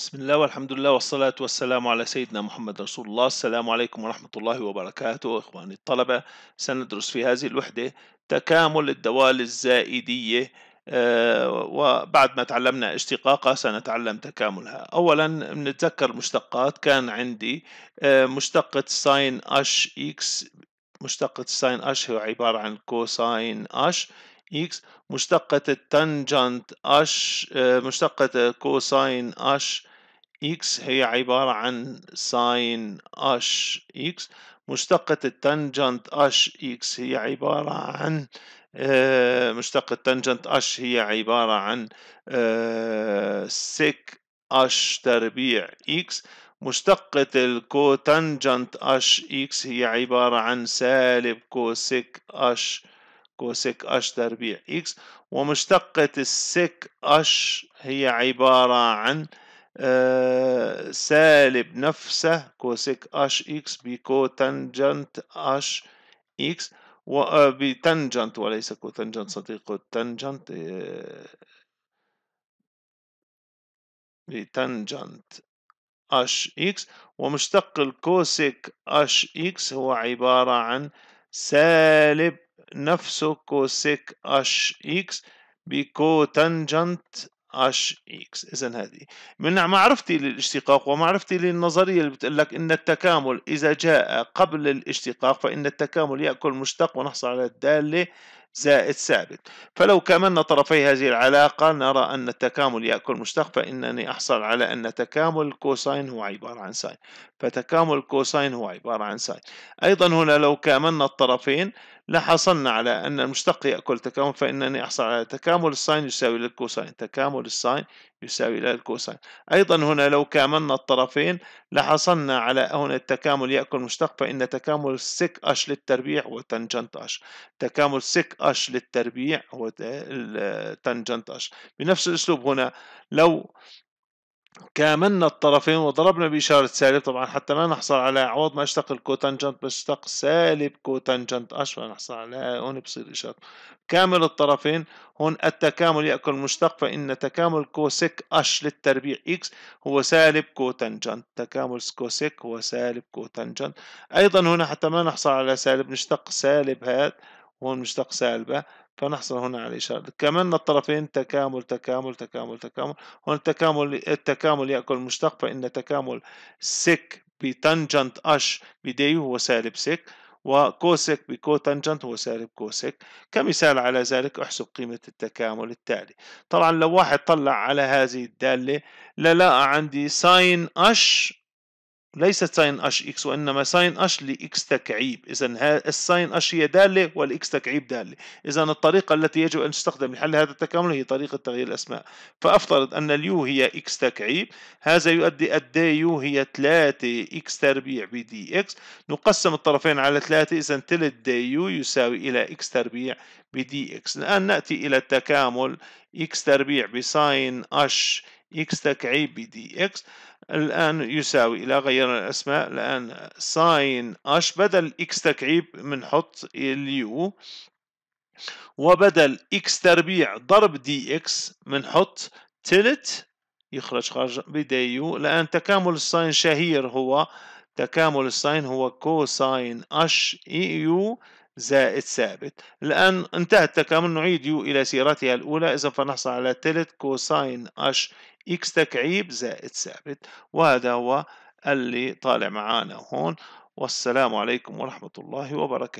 بسم الله والحمد لله والصلاة والسلام على سيدنا محمد رسول الله السلام عليكم ورحمة الله وبركاته إخواني الطلبة سندرس في هذه الوحدة تكامل الدوال الزائدية آه، وبعد ما تعلمنا اشتقاقها سنتعلم تكاملها أولا نتذكر مشتقات كان عندي آه، مشتقة ساين أش إكس مشتقة الساين أش هي عبارة عن كوساين أش إكس مشتقة التانجنت أش آه، مشتقة كوساين أش إكس هي عبارة عن ساين أش إكس مشتقة التانجنت أش إكس هي عبارة عن آه، مشتقة التانجنت أش هي عبارة عن سيك آه، أش تربيع إكس مشتقة الكوتانجنت أش إكس هي عبارة عن سالب كوسيك أش كوسيك أش تربيع إكس ومشتقة السيك أش هي عبارة عن آه، سالب نفسه كوسيك اش اكس تانجنت اش اكس وبتنجنت آه، وليس كوتنجنت صديق التنجنت آه، بتانجنت اش اكس ومشتق الكوسيك اش اكس هو عبارة عن سالب نفسه كوسيك اش اكس بكوتنجنت اش اكس اذا هذه من معرفتي للاشتقاق ومعرفتي للنظريه اللي بتقول لك ان التكامل اذا جاء قبل الاشتقاق فان التكامل ياكل مشتق ونحصل على الداله زائد ثابت فلو كملنا طرفي هذه العلاقة نرى أن التكامل يأكل مشتق فإنني أحصل على أن تكامل الكوساين هو عبارة عن ساين فتكامل الكوساين هو عبارة عن ساين أيضا هنا لو كاملنا الطرفين لحصلنا على أن المشتق يأكل تكامل فإنني أحصل على تكامل الساين يساوي للكوساين تكامل الساين يساوي إلى الكوسين أيضا هنا لو كاملنا الطرفين لحصلنا على هنا التكامل يأكل مشتق فإن تكامل سك أش للتربيع هو تنجنت أش تكامل سك أش للتربيع هو تنجنت أش بنفس الأسلوب هنا لو كاملنا الطرفين وضربنا بإشارة سالب طبعا حتى ما نحصل على عوض ما اشتق الكوتنجنت بشتق سالب كوتانجنت اش فنحصل على هون بصير إشارة كامل الطرفين هون التكامل يأكل مشتق فإن تكامل كوسيك اش للتربيع اكس هو سالب كوتانجنت تكامل كوسيك هو سالب كوتانجنت أيضا هنا حتى ما نحصل على سالب نشتق سالب هذا هون مشتق سالبة فنحصل هنا على الإشارة كمان الطرفين تكامل تكامل تكامل تكامل هون التكامل التكامل يأكل مشتق فإن تكامل سك بتانجنت أش بدي هو سالب سك وكوسك تانجنت هو سالب كوسك كمثال على ذلك احسب قيمة التكامل التالي طبعا لو واحد طلع على هذه الدالة للاقى عندي ساين أش ليست ساين اش اكس وانما ساين اش لاكس تكعيب اذا الساين اش هي داله والاكس تكعيب داله اذا الطريقه التي يجب ان تستخدم لحل هذا التكامل هي طريقه تغيير الاسماء فافترض ان اليو هي اكس تكعيب هذا يؤدي الدي يو هي 3 اكس تربيع بدي اكس نقسم الطرفين على 3 اذا تلت دي يو يساوي الى اكس تربيع بدي اكس الان ناتي الى التكامل اكس تربيع بساين اش إكس تكعيب ب دي إكس الآن يساوي إلى غيرنا الأسماء الآن ساين أش بدل إكس تكعيب بنحط اليو وبدل إكس تربيع ضرب دي إكس بنحط تلت يخرج خارج بدي يو الآن تكامل الساين شهير هو تكامل الساين هو كوساين أش إي يو زائد ثابت الآن انتهى التكامل نعيد يو إلى سيرتها الأولى إذا فنحصل على تلت كوساين أش إكس تكعيب زائد ثابت وهذا هو اللي طالع معانا هون والسلام عليكم ورحمة الله وبركاته